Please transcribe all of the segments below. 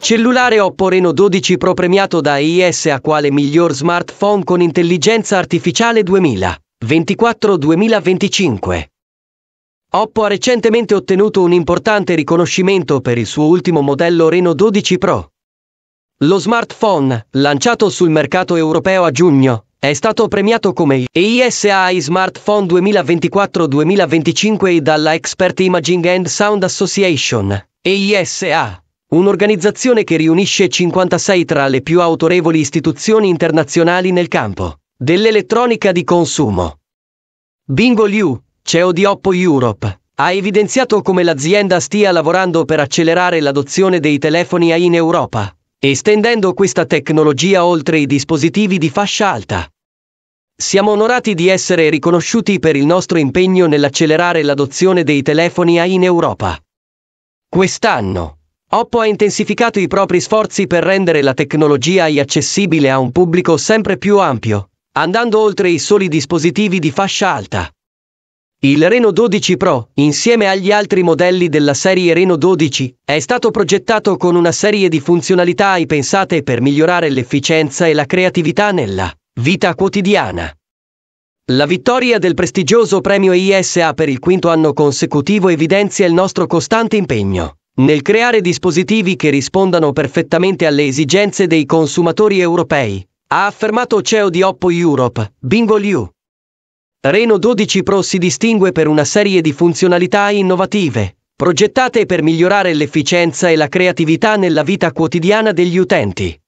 Cellulare Oppo Reno 12 Pro premiato da IS a quale miglior smartphone con intelligenza artificiale 2024-2025. Oppo ha recentemente ottenuto un importante riconoscimento per il suo ultimo modello Reno 12 Pro. Lo smartphone, lanciato sul mercato europeo a giugno, è stato premiato come EISAI Smartphone 2024-2025 dalla Expert Imaging and Sound Association, EISA, un'organizzazione che riunisce 56 tra le più autorevoli istituzioni internazionali nel campo dell'elettronica di consumo. Bingo Liu, CEO di Oppo Europe, ha evidenziato come l'azienda stia lavorando per accelerare l'adozione dei telefoni AI in Europa estendendo questa tecnologia oltre i dispositivi di fascia alta. Siamo onorati di essere riconosciuti per il nostro impegno nell'accelerare l'adozione dei telefoni AI in Europa. Quest'anno, Oppo ha intensificato i propri sforzi per rendere la tecnologia AI accessibile a un pubblico sempre più ampio, andando oltre i soli dispositivi di fascia alta. Il Reno 12 Pro, insieme agli altri modelli della serie Reno 12, è stato progettato con una serie di funzionalità e pensate per migliorare l'efficienza e la creatività nella vita quotidiana. La vittoria del prestigioso premio ISA per il quinto anno consecutivo evidenzia il nostro costante impegno nel creare dispositivi che rispondano perfettamente alle esigenze dei consumatori europei, ha affermato CEO di Oppo Europe, Bingo Liu. Reno 12 Pro si distingue per una serie di funzionalità innovative, progettate per migliorare l'efficienza e la creatività nella vita quotidiana degli utenti.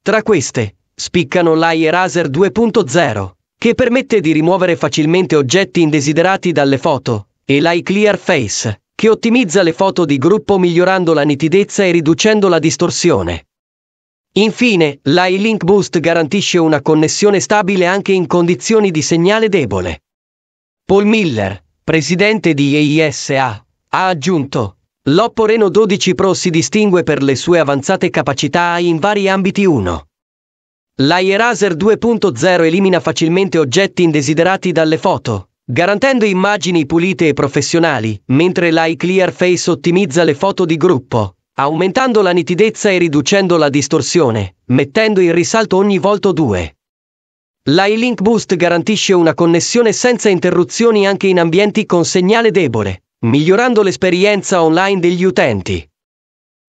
Tra queste, spiccano l'Eye Razer 2.0, che permette di rimuovere facilmente oggetti indesiderati dalle foto, e l'Eye Clear Face, che ottimizza le foto di gruppo migliorando la nitidezza e riducendo la distorsione. Infine, l'iLink Boost garantisce una connessione stabile anche in condizioni di segnale debole. Paul Miller, presidente di EISA, ha aggiunto, l'Oppo Reno 12 Pro si distingue per le sue avanzate capacità in vari ambiti 1. L'iRaser 2.0 elimina facilmente oggetti indesiderati dalle foto, garantendo immagini pulite e professionali, mentre l'iClear Face ottimizza le foto di gruppo, aumentando la nitidezza e riducendo la distorsione, mettendo in risalto ogni volto due. L'iLink Boost garantisce una connessione senza interruzioni anche in ambienti con segnale debole, migliorando l'esperienza online degli utenti.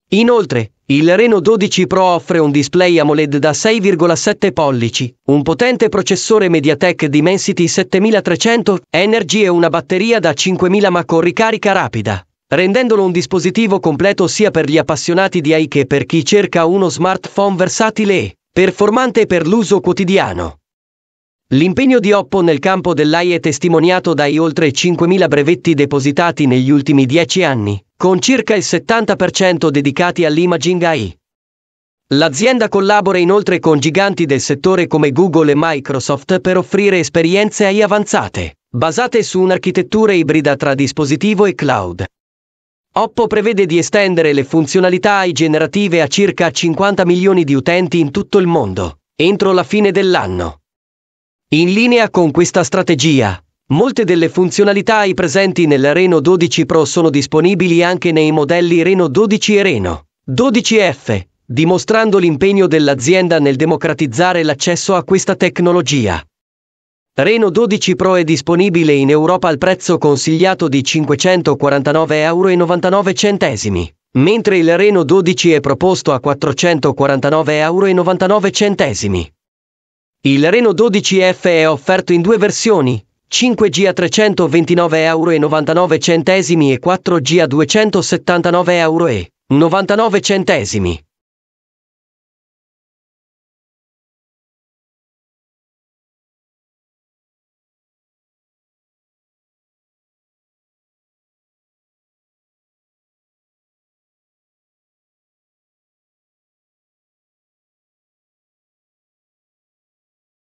Inoltre, il Reno 12 Pro offre un display AMOLED da 6,7 pollici, un potente processore Mediatek Dimensity 7300 Energy e una batteria da 5000 mAh con ricarica rapida rendendolo un dispositivo completo sia per gli appassionati di AI che per chi cerca uno smartphone versatile e performante per l'uso quotidiano. L'impegno di Oppo nel campo dell'AI è testimoniato dai oltre 5.000 brevetti depositati negli ultimi 10 anni, con circa il 70% dedicati all'imaging AI. L'azienda collabora inoltre con giganti del settore come Google e Microsoft per offrire esperienze AI avanzate, basate su un'architettura ibrida tra dispositivo e cloud, Oppo prevede di estendere le funzionalità AI generative a circa 50 milioni di utenti in tutto il mondo, entro la fine dell'anno. In linea con questa strategia, molte delle funzionalità AI presenti nel Reno 12 Pro sono disponibili anche nei modelli Reno 12 e Reno 12F, dimostrando l'impegno dell'azienda nel democratizzare l'accesso a questa tecnologia. Reno 12 Pro è disponibile in Europa al prezzo consigliato di 549,99 euro, mentre il Reno 12 è proposto a 449,99 euro. Il Reno 12F è offerto in due versioni, 5G a 329,99 euro e 4G a 279,99 euro.